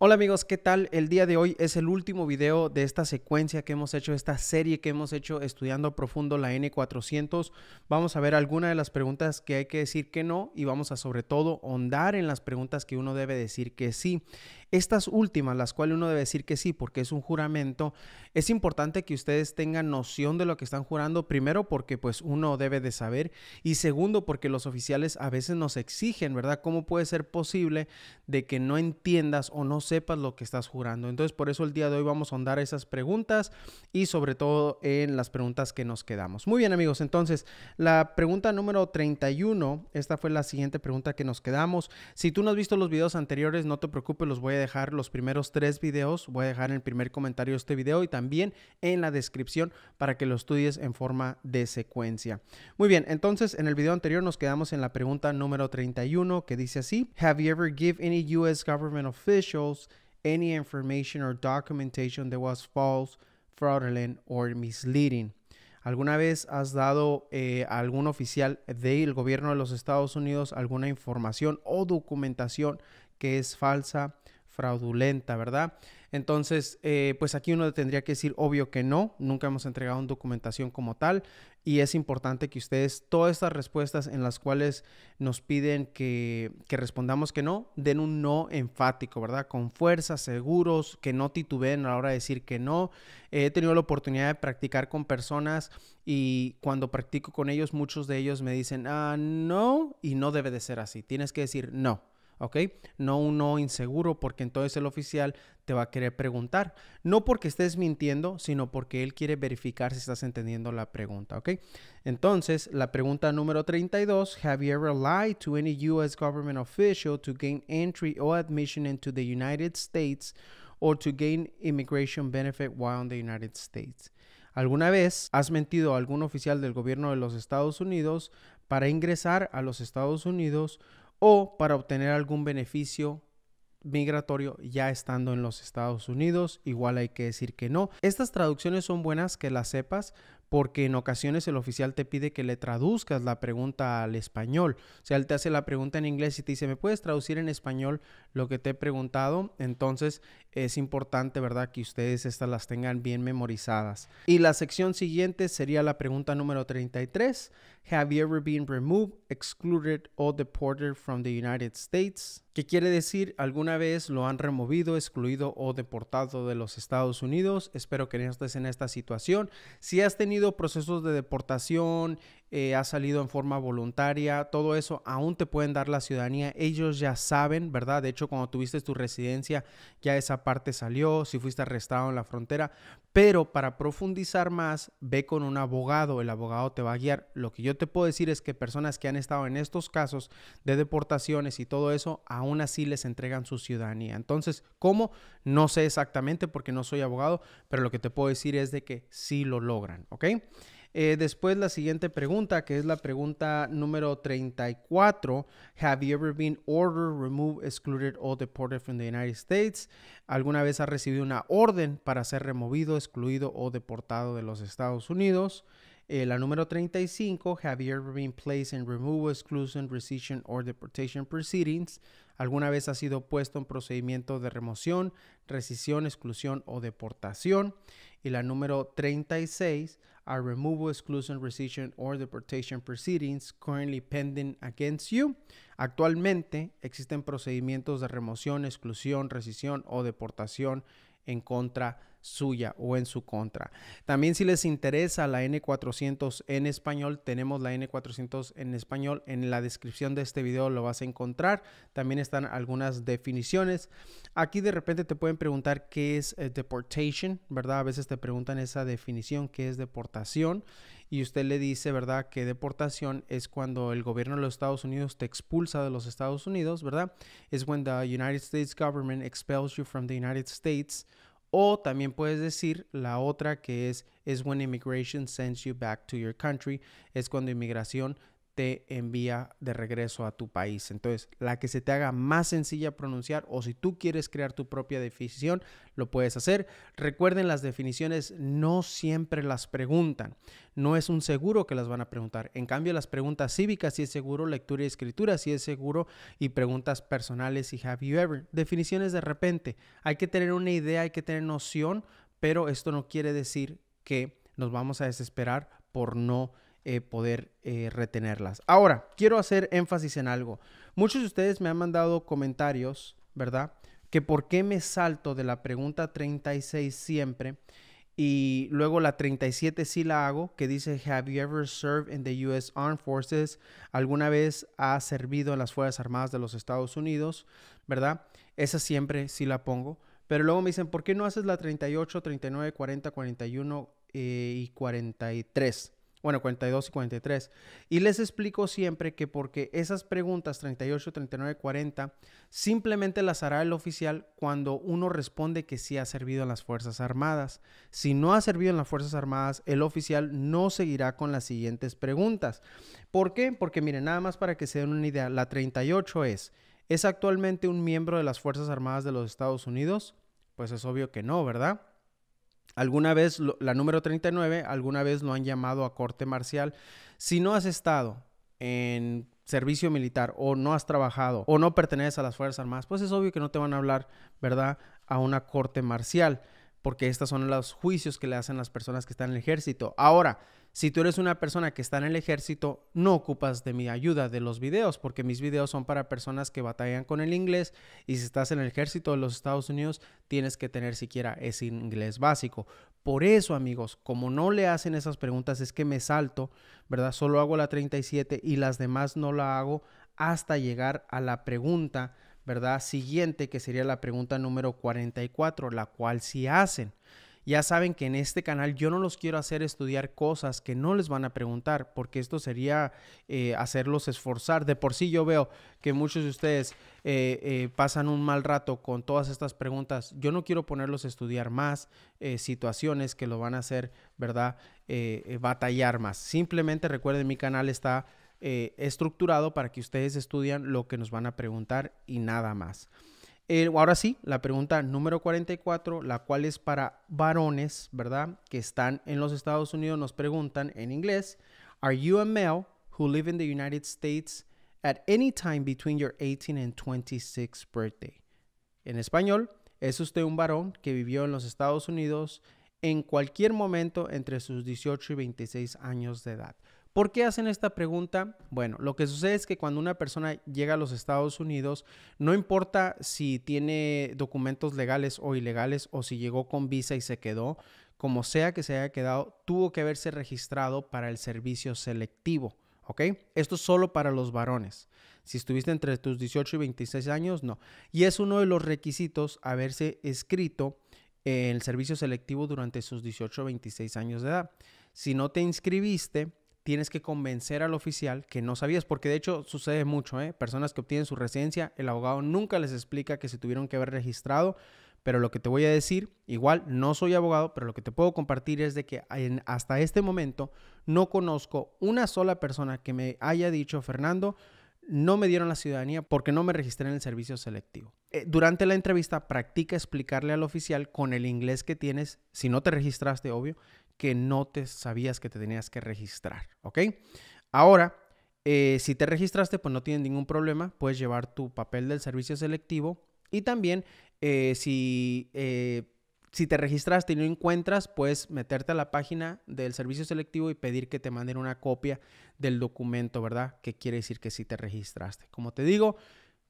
Hola amigos, ¿qué tal? El día de hoy es el último video de esta secuencia que hemos hecho, esta serie que hemos hecho estudiando a profundo la N400. Vamos a ver algunas de las preguntas que hay que decir que no y vamos a sobre todo hondar en las preguntas que uno debe decir que sí. Estas últimas, las cuales uno debe decir que sí, porque es un juramento, es importante que ustedes tengan noción de lo que están jurando, primero porque pues uno debe de saber y segundo porque los oficiales a veces nos exigen, ¿verdad? ¿Cómo puede ser posible de que no entiendas o no sepas lo que estás jurando? Entonces, por eso el día de hoy vamos a ahondar esas preguntas y sobre todo en las preguntas que nos quedamos. Muy bien, amigos, entonces la pregunta número 31, esta fue la siguiente pregunta que nos quedamos. Si tú no has visto los videos anteriores, no te preocupes, los voy a dejar los primeros tres videos, voy a dejar en el primer comentario este video y también en la descripción para que lo estudies en forma de secuencia. Muy bien, entonces en el video anterior nos quedamos en la pregunta número 31 que dice así, ¿Have you ever given any US government officials any information or documentation that was false, fraudulent or misleading? ¿Alguna vez has dado eh, a algún oficial del gobierno de los Estados Unidos alguna información o documentación que es falsa, fraudulenta, ¿verdad? Entonces, eh, pues aquí uno tendría que decir, obvio que no, nunca hemos entregado una documentación como tal y es importante que ustedes, todas estas respuestas en las cuales nos piden que, respondamos que no, den un no enfático, ¿verdad? Con fuerza, seguros, que no titubeen a la hora de decir que no. Eh, he tenido la oportunidad de practicar con personas y cuando practico con ellos, muchos de ellos me dicen, ah, no, y no debe de ser así, tienes que decir no. ¿ok? No uno inseguro porque entonces el oficial te va a querer preguntar. No porque estés mintiendo, sino porque él quiere verificar si estás entendiendo la pregunta, ¿ok? Entonces, la pregunta número 32, ¿Have you ever lied to any US government official to gain entry or admission into the United States or to gain immigration benefit while in the United States? ¿Alguna vez has mentido a algún oficial del gobierno de los Estados Unidos para ingresar a los Estados Unidos o para obtener algún beneficio migratorio ya estando en los Estados Unidos. Igual hay que decir que no. Estas traducciones son buenas que las sepas porque en ocasiones el oficial te pide que le traduzcas la pregunta al español. O sea, él te hace la pregunta en inglés y te dice, ¿me puedes traducir en español lo que te he preguntado? Entonces, es importante, ¿verdad?, que ustedes estas las tengan bien memorizadas. Y la sección siguiente sería la pregunta número 33. Have you ever been removed, excluded or deported from the United States? ¿Qué quiere decir? ¿Alguna vez lo han removido, excluido o deportado de los Estados Unidos? Espero que no estés en esta situación. Si has tenido procesos de deportación, eh, ha salido en forma voluntaria, todo eso, aún te pueden dar la ciudadanía. Ellos ya saben, ¿verdad? De hecho, cuando tuviste tu residencia, ya esa parte salió, si fuiste arrestado en la frontera. Pero para profundizar más, ve con un abogado, el abogado te va a guiar. Lo que yo te puedo decir es que personas que han estado en estos casos de deportaciones y todo eso, aún así les entregan su ciudadanía. Entonces, ¿cómo? No sé exactamente porque no soy abogado, pero lo que te puedo decir es de que sí lo logran, ¿ok? Eh, después la siguiente pregunta, que es la pregunta número 34. Have you ever been ordered, removed, excluded or deported from the United States? ¿Alguna vez ha recibido una orden para ser removido, excluido o deportado de los Estados Unidos? Eh, la número 35, have you ever been placed in removal, exclusion, rescission or deportation proceedings? ¿Alguna vez ha sido puesto en procedimiento de remoción, rescisión, exclusión o deportación? Y la número 36, are removal, exclusion, rescission, or deportation proceedings currently pending against you. Actualmente existen procedimientos de remoción, exclusión, rescisión o deportación en contra suya o en su contra. También si les interesa la N400 en español, tenemos la N400 en español. En la descripción de este video lo vas a encontrar. También están algunas definiciones. Aquí de repente te pueden preguntar qué es eh, deportation, ¿verdad? A veces te preguntan esa definición, qué es deportación. Y usted le dice, ¿verdad? Que deportación es cuando el gobierno de los Estados Unidos te expulsa de los Estados Unidos, ¿verdad? Es when the United States government expels you from the United States o también puedes decir la otra que es es when immigration sends you back to your country, es cuando inmigración te envía de regreso a tu país. Entonces, la que se te haga más sencilla pronunciar o si tú quieres crear tu propia definición, lo puedes hacer. Recuerden, las definiciones no siempre las preguntan. No es un seguro que las van a preguntar. En cambio, las preguntas cívicas sí es seguro, lectura y escritura sí es seguro y preguntas personales y have you ever. Definiciones de repente. Hay que tener una idea, hay que tener noción, pero esto no quiere decir que nos vamos a desesperar por no eh, poder eh, retenerlas. Ahora, quiero hacer énfasis en algo. Muchos de ustedes me han mandado comentarios, ¿verdad? Que por qué me salto de la pregunta 36 siempre y luego la 37 sí la hago, que dice, ¿Have you ever served in the U.S. Armed Forces? ¿Alguna vez has servido en las Fuerzas Armadas de los Estados Unidos? ¿Verdad? Esa siempre sí la pongo. Pero luego me dicen, ¿por qué no haces la 38, 39, 40, 41 y 43? bueno, 42 y 43. Y les explico siempre que porque esas preguntas 38, 39, 40, simplemente las hará el oficial cuando uno responde que sí ha servido en las Fuerzas Armadas. Si no ha servido en las Fuerzas Armadas, el oficial no seguirá con las siguientes preguntas. ¿Por qué? Porque miren, nada más para que se den una idea, la 38 es, ¿es actualmente un miembro de las Fuerzas Armadas de los Estados Unidos? Pues es obvio que no, ¿verdad? Alguna vez, la número 39, alguna vez lo han llamado a corte marcial. Si no has estado en servicio militar o no has trabajado o no perteneces a las Fuerzas Armadas, pues es obvio que no te van a hablar, ¿verdad?, a una corte marcial porque estos son los juicios que le hacen las personas que están en el ejército. Ahora, si tú eres una persona que está en el ejército, no ocupas de mi ayuda de los videos, porque mis videos son para personas que batallan con el inglés y si estás en el ejército de los Estados Unidos, tienes que tener siquiera ese inglés básico. Por eso, amigos, como no le hacen esas preguntas, es que me salto, ¿verdad? Solo hago la 37 y las demás no la hago hasta llegar a la pregunta ¿verdad? Siguiente, que sería la pregunta número 44, la cual si sí hacen. Ya saben que en este canal yo no los quiero hacer estudiar cosas que no les van a preguntar, porque esto sería eh, hacerlos esforzar. De por sí yo veo que muchos de ustedes eh, eh, pasan un mal rato con todas estas preguntas. Yo no quiero ponerlos a estudiar más situaciones que lo van a hacer, ¿verdad? batallar más. Simplemente recuerden, mi canal está eh, estructurado para que ustedes estudian lo que nos van a preguntar y nada más. Eh, ahora sí, la pregunta número 44, la cual es para varones, ¿verdad? Que están en los Estados Unidos, nos preguntan en inglés, ¿Are you a male who live in the United States at any time between your 18 and 26 birthday? En español, ¿es usted un varón que vivió en los Estados Unidos en cualquier momento entre sus 18 y 26 años de edad? ¿Por qué hacen esta pregunta? Bueno, lo que sucede es que cuando una persona llega a los Estados Unidos, no importa si tiene documentos legales o ilegales o si llegó con visa y se quedó, como sea que se haya quedado, tuvo que haberse registrado para el servicio selectivo. ¿Ok? Esto es solo para los varones. Si estuviste entre tus 18 y 26 años, no. Y es uno de los requisitos haberse escrito en el servicio selectivo durante sus 18 o 26 años de edad. Si no te inscribiste, tienes que convencer al oficial que no sabías, porque de hecho sucede mucho, ¿eh? Personas que obtienen su residencia, el abogado nunca les explica que se tuvieron que haber registrado, pero lo que te voy a decir, igual no soy abogado, pero lo que te puedo compartir es de que hasta este momento no conozco una sola persona que me haya dicho, Fernando, no me dieron la ciudadanía porque no me registré en el servicio selectivo. Eh, durante la entrevista practica explicarle al oficial con el inglés que tienes, si no te registraste, obvio, que no te sabías que te tenías que registrar, ¿ok? Ahora, eh, si te registraste, pues no tienen ningún problema, puedes llevar tu papel del servicio selectivo y también eh, si, eh, si te registraste y no encuentras, puedes meterte a la página del servicio selectivo y pedir que te manden una copia del documento, ¿verdad? Que quiere decir que si te registraste. Como te digo,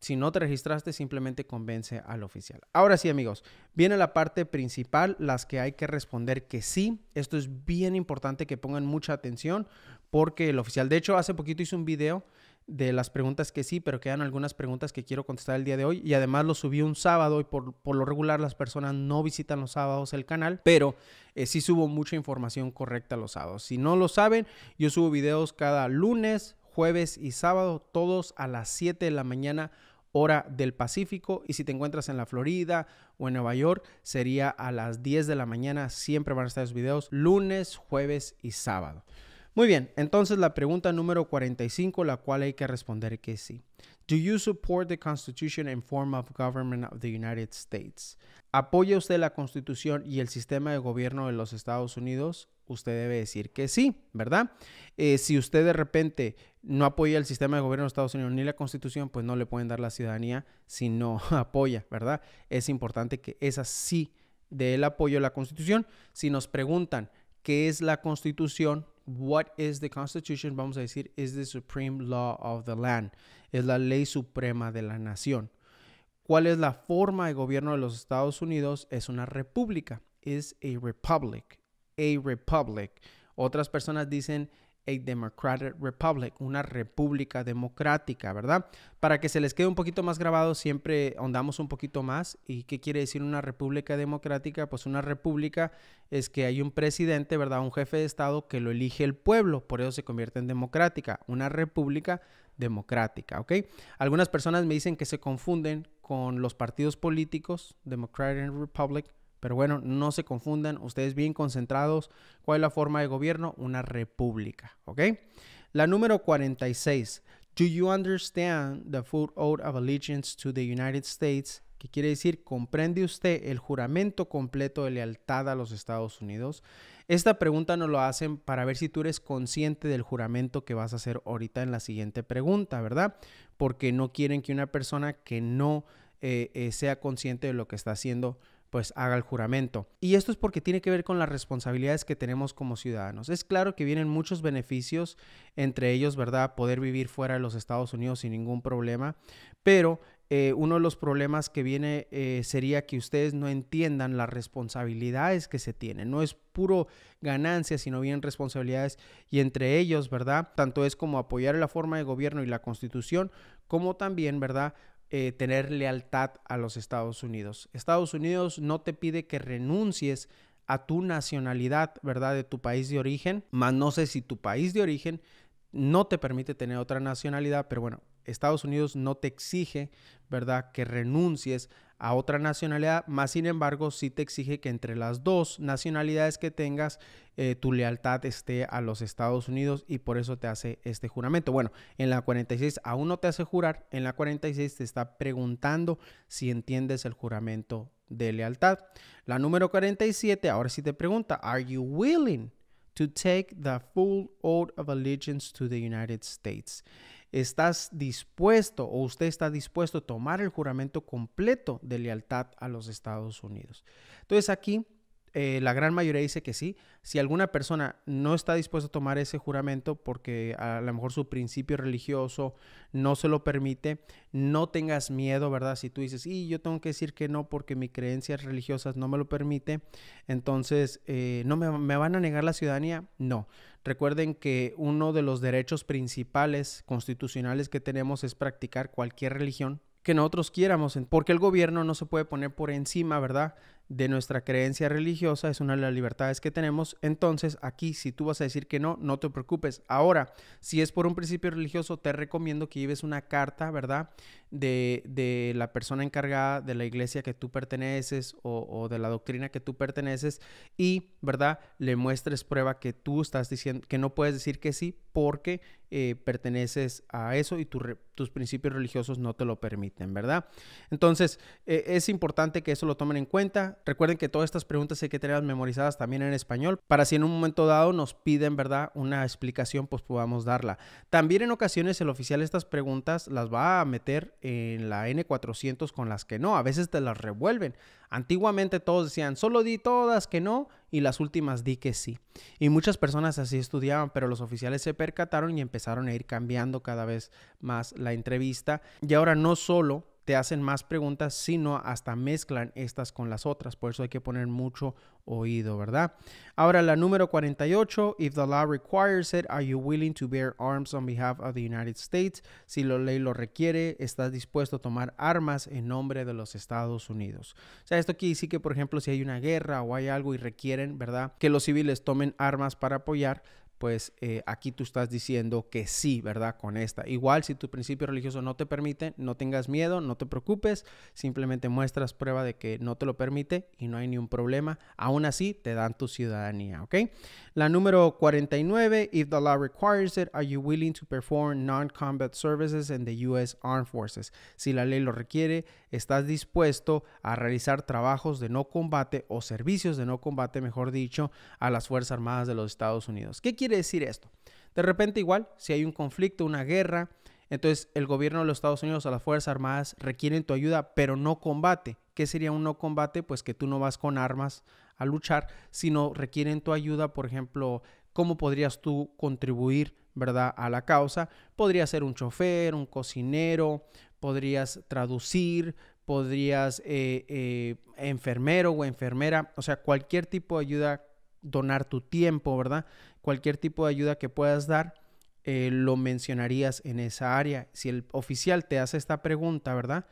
si no te registraste, simplemente convence al oficial. Ahora sí, amigos, viene la parte principal, las que hay que responder que sí. Esto es bien importante que pongan mucha atención porque el oficial, de hecho, hace poquito hice un video de las preguntas que sí, pero quedan algunas preguntas que quiero contestar el día de hoy. Y además lo subí un sábado y por, lo regular las personas no visitan los sábados el canal, pero eh, sí subo mucha información correcta los sábados. Si no lo saben, yo subo videos cada lunes, jueves y sábado, todos a las 7 de la mañana hora del Pacífico. Y si te encuentras en la Florida o en Nueva York, sería a las 10 de la mañana. Siempre van a estar los videos lunes, jueves y sábado. Muy bien, entonces la pregunta número 45, la cual hay que responder que sí. Do you support the Constitution and form of government of the United States? ¿Apoya usted la Constitución y el sistema de gobierno de los Estados Unidos? usted debe decir que sí, ¿verdad? Eh, si usted de repente no apoya el sistema de gobierno de Estados Unidos ni la constitución, pues no le pueden dar la ciudadanía si no apoya, ¿verdad? Es importante que esa sí dé el apoyo a la constitución. Si nos preguntan qué es la constitución, what is the constitution, vamos a decir, is the supreme law of the land, es la ley suprema de la nación. ¿Cuál es la forma de gobierno de los Estados Unidos? Es una república, es a republic, a republic. Otras personas dicen a democratic republic, una república democrática, ¿verdad? Para que se les quede un poquito más grabado, siempre andamos un poquito más. ¿Y qué quiere decir una república democrática? Pues una república es que hay un presidente, ¿verdad? Un jefe de Estado que lo elige el pueblo, por eso se convierte en democrática, una república democrática, ¿ok? Algunas personas me dicen que se confunden con los partidos políticos, Democratic Republic, pero bueno, no se confundan, ustedes bien concentrados. ¿Cuál es la forma de gobierno? Una república, ¿ok? La número 46. Do you understand the full oath of allegiance to the United States? Que quiere decir, ¿comprende usted el juramento completo de lealtad a los Estados Unidos? Esta pregunta nos lo hacen para ver si tú eres consciente del juramento que vas a hacer ahorita en la siguiente pregunta, ¿verdad? Porque no quieren que una persona que no eh, eh, sea consciente de lo que está haciendo pues haga el juramento. Y esto es porque tiene que ver con las responsabilidades que tenemos como ciudadanos. Es claro que vienen muchos beneficios, entre ellos, ¿verdad? Poder vivir fuera de los Estados Unidos sin ningún problema, pero eh, uno de los problemas que viene eh, sería que ustedes no entiendan las responsabilidades que se tienen. No es puro ganancia, sino bien responsabilidades. Y entre ellos, ¿verdad? Tanto es como apoyar la forma de gobierno y la constitución, como también, ¿verdad? Eh, tener lealtad a los Estados Unidos. Estados Unidos no te pide que renuncies a tu nacionalidad, ¿verdad? De tu país de origen, más no sé si tu país de origen no te permite tener otra nacionalidad, pero bueno, Estados Unidos no te exige, ¿verdad? Que renuncies a otra nacionalidad, más sin embargo sí te exige que entre las dos nacionalidades que tengas eh, tu lealtad esté a los Estados Unidos y por eso te hace este juramento. Bueno, en la 46 aún no te hace jurar, en la 46 te está preguntando si entiendes el juramento de lealtad. La número 47 ahora sí te pregunta, ¿Are you willing to take the full oath of allegiance to the United States? ¿Estás dispuesto o usted está dispuesto a tomar el juramento completo de lealtad a los Estados Unidos? Entonces aquí eh, la gran mayoría dice que sí. Si alguna persona no está dispuesta a tomar ese juramento porque a lo mejor su principio religioso no se lo permite, no tengas miedo, ¿verdad? Si tú dices, y yo tengo que decir que no porque mis creencias religiosas no me lo permite, entonces, eh, ¿no me, me van a negar la ciudadanía? No. Recuerden que uno de los derechos principales constitucionales que tenemos es practicar cualquier religión, que nosotros quieramos, porque el gobierno no se puede poner por encima, ¿verdad? de nuestra creencia religiosa, es una de las libertades que tenemos. Entonces, aquí, si tú vas a decir que no, no te preocupes. Ahora, si es por un principio religioso, te recomiendo que lleves una carta, ¿verdad? De, de la persona encargada de la iglesia que tú perteneces o, o, de la doctrina que tú perteneces y, ¿verdad? Le muestres prueba que tú estás diciendo, que no puedes decir que sí porque eh, perteneces a eso y tus principios religiosos no te lo permiten, ¿verdad? Entonces, eh, es importante que eso lo tomen en cuenta. Recuerden que todas estas preguntas hay que tenerlas memorizadas también en español para si en un momento dado nos piden, ¿verdad?, una explicación, pues podamos darla. También en ocasiones el oficial estas preguntas las va a meter en la N400 con las que no, a veces te las revuelven. Antiguamente todos decían, solo di todas que no y las últimas di que sí. Y muchas personas así estudiaban, pero los oficiales se percataron y empezaron a ir cambiando cada vez más la entrevista. Y ahora no solo hacen más preguntas, sino hasta mezclan estas con las otras. Por eso hay que poner mucho oído, ¿verdad? Ahora la número 48, if the law requires it, are you willing to bear arms on behalf of the United States? Si la ley lo requiere, ¿estás dispuesto a tomar armas en nombre de los Estados Unidos? O sea, esto aquí sí que, por ejemplo, si hay una guerra o hay algo y requieren, ¿verdad? Que los civiles tomen armas para apoyar, pues eh, aquí tú estás diciendo que sí, ¿verdad? Con esta. Igual si tu principio religioso no te permite, no tengas miedo, no te preocupes, simplemente muestras prueba de que no te lo permite y no hay ni problema. Aún así, te dan tu ciudadanía, ¿ok? La número 49, if the law requires it, are you willing to perform non-combat services in the U.S. Armed Forces? Si la ley lo requiere, ¿estás dispuesto a realizar trabajos de no combate o servicios de no combate, mejor dicho, a las Fuerzas Armadas de los Estados Unidos? ¿Qué quiere decir esto? De repente igual, si hay un conflicto, una guerra, entonces el gobierno de los Estados Unidos o las Fuerzas Armadas requieren tu ayuda, pero no combate. ¿Qué sería un no combate? Pues que tú no vas con armas a luchar, sino requieren tu ayuda, por ejemplo, ¿cómo podrías tú contribuir, verdad, a la causa? Podría ser un chofer, un cocinero, podrías traducir, podrías eh, eh, enfermero o enfermera, o sea, cualquier tipo de ayuda, donar tu tiempo, ¿verdad? cualquier tipo de ayuda que puedas dar, eh, lo mencionarías en esa área. Si el oficial te hace esta pregunta, ¿verdad?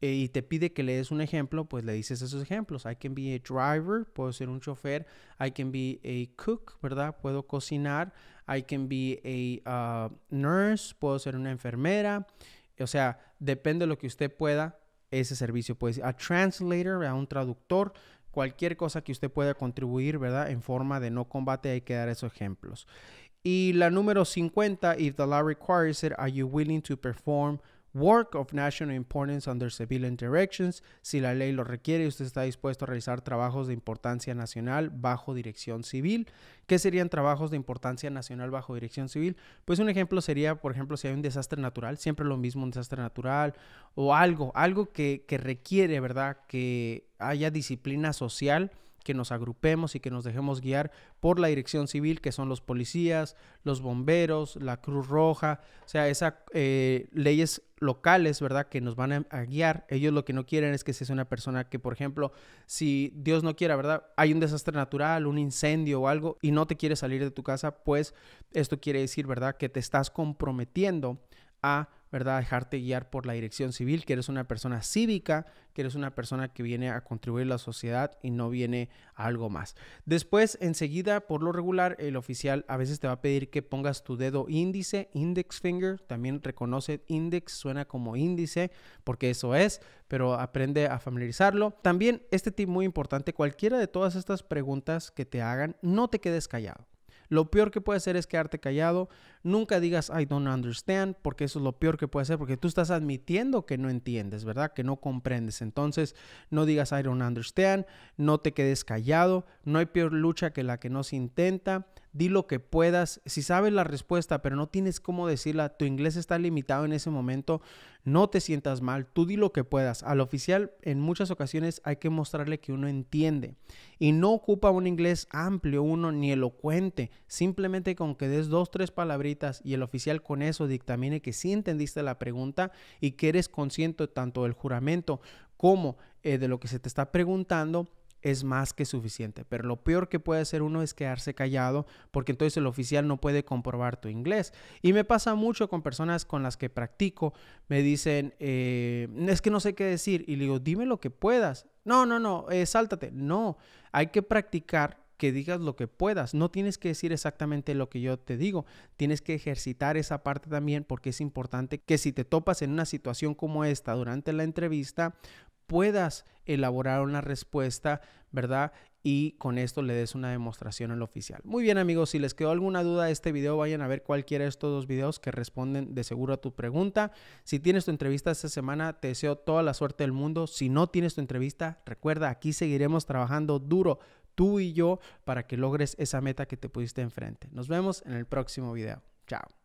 Eh, y te pide que le des un ejemplo, pues le dices esos ejemplos. I can be a driver, puedo ser un chofer. I can be a cook, ¿verdad? Puedo cocinar. I can be a ah, nurse, puedo ser una enfermera. O sea, depende de lo que usted pueda ese servicio. Puede ser a translator, a un traductor cualquier cosa que usted pueda contribuir, ¿verdad? En forma de no combate hay que dar esos ejemplos. Y la número 50, if the law requires it, are you willing to perform work of national importance under civilian directions, si la ley lo requiere usted está dispuesto a realizar trabajos de importancia nacional bajo dirección civil. ¿Qué serían trabajos de importancia nacional bajo dirección civil? Pues un ejemplo sería, por ejemplo, si hay un desastre natural, siempre lo mismo, un desastre natural o algo, algo que, requiere, ¿verdad? Que haya disciplina social que nos agrupemos y que nos dejemos guiar por la dirección civil, que son los policías, los bomberos, la Cruz Roja, o sea, esas eh, leyes locales, ¿verdad? Que nos van a, guiar. Ellos lo que no quieren es que seas una persona que, por ejemplo, si Dios no quiera, ¿verdad? Hay un desastre natural, un incendio o algo y no te quieres salir de tu casa, pues esto quiere decir, ¿verdad? Que te estás comprometiendo a ¿verdad? Dejarte guiar por la dirección civil, que eres una persona cívica, que eres una persona que viene a contribuir a la sociedad y no viene a algo más. Después, enseguida, por lo regular, el oficial a veces te va a pedir que pongas tu dedo índice, index finger, también reconoce index, suena como índice, porque eso es, pero aprende a familiarizarlo. También este tip muy importante, cualquiera de todas estas preguntas que te hagan, no te quedes callado. Lo peor que puede hacer es quedarte callado. Nunca digas I don't understand, porque eso es lo peor que puede hacer, porque tú estás admitiendo que no entiendes, ¿verdad? Que no comprendes. Entonces, no digas I don't understand, no te quedes callado. No hay peor lucha que la que no se intenta di lo que puedas. Si sabes la respuesta, pero no tienes cómo decirla, tu inglés está limitado en ese momento, no te sientas mal, tú di lo que puedas. Al oficial, en muchas ocasiones hay que mostrarle que uno entiende y no ocupa un inglés amplio, uno ni elocuente. Simplemente con que des dos, tres palabritas y el oficial con eso dictamine que sí entendiste la pregunta y que eres consciente tanto del juramento como eh, de lo que se te está preguntando es más que suficiente. Pero lo peor que puede hacer uno es quedarse callado porque entonces el oficial no puede comprobar tu inglés. Y me pasa mucho con personas con las que practico. Me dicen, eh, es que no sé qué decir. Y le digo, dime lo que puedas. No, no, no, eh, sáltate. No, hay que practicar que digas lo que puedas. No tienes que decir exactamente lo que yo te digo. Tienes que ejercitar esa parte también porque es importante que si te topas en una situación como esta durante la entrevista, puedas elaborar una respuesta, ¿verdad? y con esto le des una demostración al oficial. Muy bien amigos, si les quedó alguna duda de este video, vayan a ver cualquiera de estos dos videos que responden de seguro a tu pregunta. Si tienes tu entrevista esta semana, te deseo toda la suerte del mundo. Si no tienes tu entrevista, recuerda, aquí seguiremos trabajando duro tú y yo para que logres esa meta que te pusiste enfrente. Nos vemos en el próximo video. Chao.